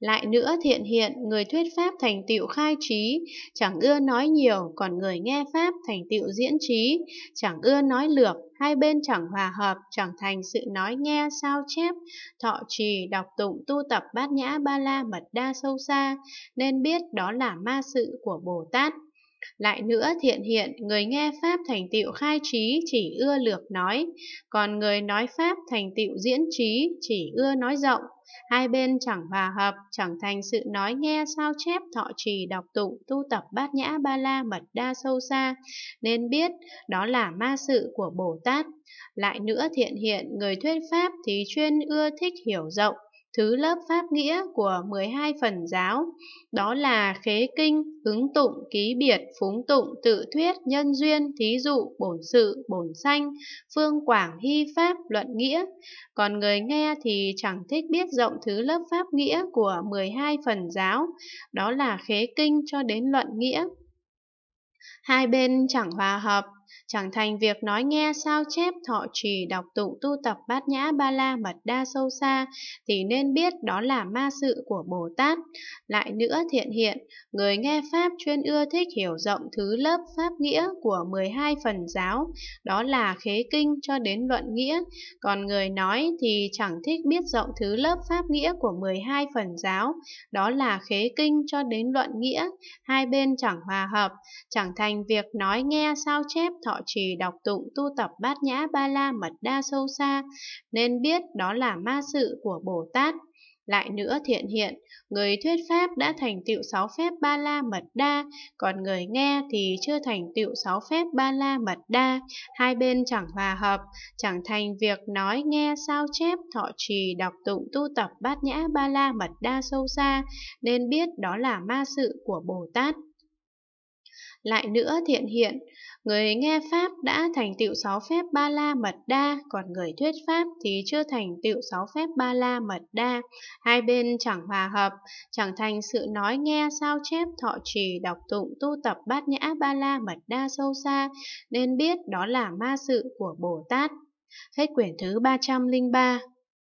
Lại nữa thiện hiện, người thuyết pháp thành tựu khai trí, chẳng ưa nói nhiều, còn người nghe pháp thành tựu diễn trí, chẳng ưa nói lược, hai bên chẳng hòa hợp, chẳng thành sự nói nghe sao chép, thọ trì, đọc tụng, tu tập bát nhã ba la mật đa sâu xa, nên biết đó là ma sự của Bồ Tát. Lại nữa thiện hiện, người nghe Pháp thành tựu khai trí chỉ ưa lược nói, còn người nói Pháp thành tựu diễn trí chỉ ưa nói rộng. Hai bên chẳng hòa hợp, chẳng thành sự nói nghe sao chép thọ trì đọc tụng tu tập bát nhã ba la mật đa sâu xa, nên biết đó là ma sự của Bồ Tát. Lại nữa thiện hiện, người thuyết Pháp thì chuyên ưa thích hiểu rộng, thứ lớp pháp nghĩa của 12 phần giáo, đó là khế kinh, ứng tụng, ký biệt, phúng tụng, tự thuyết, nhân duyên, thí dụ, bổn sự, bổn sanh, phương quảng, hy pháp, luận nghĩa. Còn người nghe thì chẳng thích biết rộng thứ lớp pháp nghĩa của 12 phần giáo, đó là khế kinh cho đến luận nghĩa. Hai bên chẳng hòa hợp, chẳng thành việc nói nghe sao chép thọ trì đọc tụng tu tập bát nhã ba la mật đa sâu xa thì nên biết đó là ma sự của Bồ Tát. Lại nữa thiện hiện, người nghe Pháp chuyên ưa thích hiểu rộng thứ lớp Pháp nghĩa của 12 phần giáo, đó là khế kinh cho đến luận nghĩa, còn người nói thì chẳng thích biết rộng thứ lớp Pháp nghĩa của 12 phần giáo, đó là khế kinh cho đến luận nghĩa, hai bên chẳng hòa hợp, chẳng thành việc nói nghe sao chép thọ trì đọc tụng tu tập bát nhã ba la mật đa sâu xa, nên biết đó là ma sự của Bồ Tát. Lại nữa thiện hiện, người thuyết pháp đã thành tựu sáu phép ba la mật đa, còn người nghe thì chưa thành tựu sáu phép ba la mật đa, hai bên chẳng hòa hợp, chẳng thành việc nói nghe sao chép thọ trì đọc tụng tu tập bát nhã ba la mật đa sâu xa, nên biết đó là ma sự của Bồ Tát lại nữa thiện hiện. Người nghe Pháp đã thành tựu sáu phép ba la mật đa, còn người thuyết Pháp thì chưa thành tựu sáu phép ba la mật đa. Hai bên chẳng hòa hợp, chẳng thành sự nói nghe sao chép thọ trì đọc tụng tu tập bát nhã ba la mật đa sâu xa, nên biết đó là ma sự của Bồ Tát. Hết quyển thứ 303